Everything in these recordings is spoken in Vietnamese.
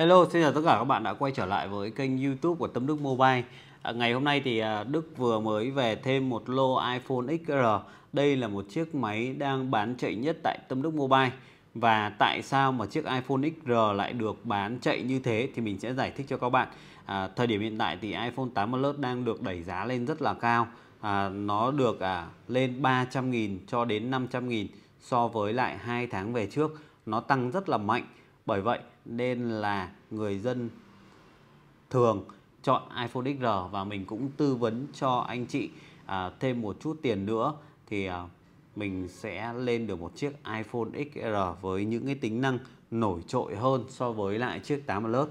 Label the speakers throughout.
Speaker 1: Hello, xin chào tất cả các bạn đã quay trở lại với kênh YouTube của Tâm Đức Mobile. À, ngày hôm nay thì à, Đức vừa mới về thêm một lô iPhone XR. Đây là một chiếc máy đang bán chạy nhất tại Tâm Đức Mobile. Và tại sao mà chiếc iPhone XR lại được bán chạy như thế thì mình sẽ giải thích cho các bạn. À, thời điểm hiện tại thì iPhone 8 Plus đang được đẩy giá lên rất là cao. À, nó được à, lên 300.000 cho đến 500.000 so với lại hai tháng về trước. Nó tăng rất là mạnh bởi vậy nên là người dân thường chọn iPhone XR và mình cũng tư vấn cho anh chị à, thêm một chút tiền nữa thì à, mình sẽ lên được một chiếc iPhone XR với những cái tính năng nổi trội hơn so với lại chiếc 8 Plus.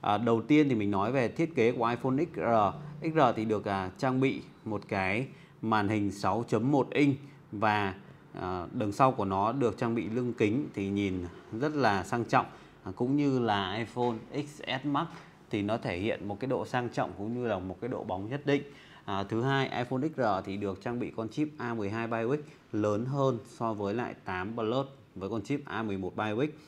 Speaker 1: À, đầu tiên thì mình nói về thiết kế của iPhone XR. XR thì được à, trang bị một cái màn hình 6.1 inch và à, đường sau của nó được trang bị lưng kính thì nhìn rất là sang trọng à, cũng như là iPhone XS Max thì nó thể hiện một cái độ sang trọng cũng như là một cái độ bóng nhất định à, thứ hai iPhone XR thì được trang bị con chip A12 Bionic lớn hơn so với lại 8 Plus với con chip A11 Bionic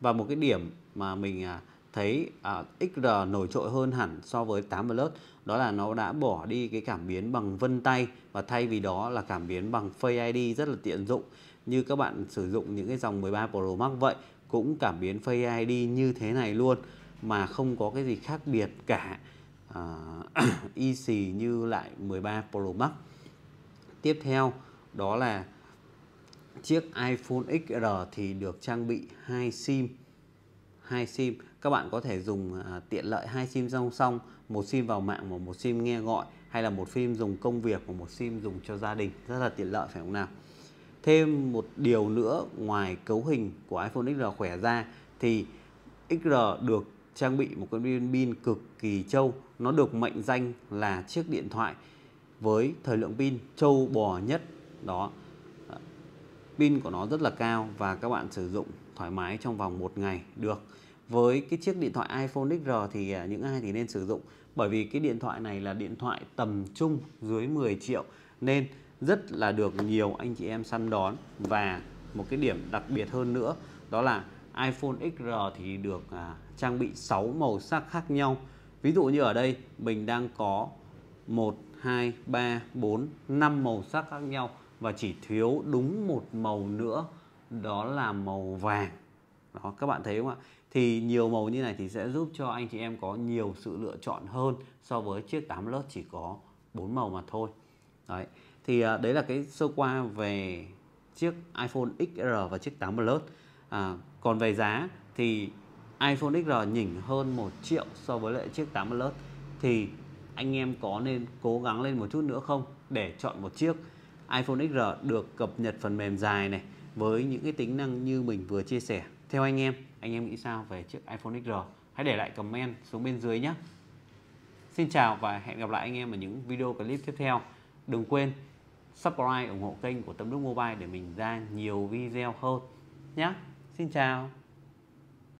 Speaker 1: và một cái điểm mà mình à, thấy uh, à, XR nổi trội hơn hẳn so với 8 Plus đó là nó đã bỏ đi cái cảm biến bằng vân tay và thay vì đó là cảm biến bằng Face ID rất là tiện dụng như các bạn sử dụng những cái dòng 13 Pro Max vậy cũng cảm biến Face ID như thế này luôn mà không có cái gì khác biệt cả uh, xì như lại 13 Pro Max tiếp theo đó là chiếc iPhone XR thì được trang bị hai SIM hai sim các bạn có thể dùng à, tiện lợi hai sim song song một sim vào mạng và một sim nghe gọi hay là một sim dùng công việc và một sim dùng cho gia đình rất là tiện lợi phải không nào thêm một điều nữa ngoài cấu hình của iPhone XR khỏe ra thì XR được trang bị một cái viên pin cực kỳ trâu nó được mệnh danh là chiếc điện thoại với thời lượng pin trâu bò nhất đó pin của nó rất là cao và các bạn sử dụng thoải mái trong vòng một ngày được với cái chiếc điện thoại iPhone XR thì à, những ai thì nên sử dụng bởi vì cái điện thoại này là điện thoại tầm trung dưới 10 triệu nên rất là được nhiều anh chị em săn đón và một cái điểm đặc biệt hơn nữa đó là iPhone XR thì được à, trang bị 6 màu sắc khác nhau ví dụ như ở đây mình đang có 1 2 3 4 5 màu sắc khác nhau và chỉ thiếu đúng một màu nữa đó là màu vàng đó các bạn thấy không ạ thì nhiều màu như này thì sẽ giúp cho anh chị em có nhiều sự lựa chọn hơn so với chiếc 8 lớp chỉ có 4 màu mà thôi đấy thì à, đấy là cái sơ qua về chiếc iPhone XR và chiếc 8 Plus à, còn về giá thì iPhone XR nhỉnh hơn 1 triệu so với lại chiếc 8 Plus thì anh em có nên cố gắng lên một chút nữa không để chọn một chiếc iPhone XR được cập nhật phần mềm dài này với những cái tính năng như mình vừa chia sẻ. Theo anh em, anh em nghĩ sao về chiếc iPhone XR? Hãy để lại comment xuống bên dưới nhé. Xin chào và hẹn gặp lại anh em ở những video clip tiếp theo. Đừng quên subscribe ủng hộ kênh của Tâm Đức Mobile để mình ra nhiều video hơn nhé. Xin chào.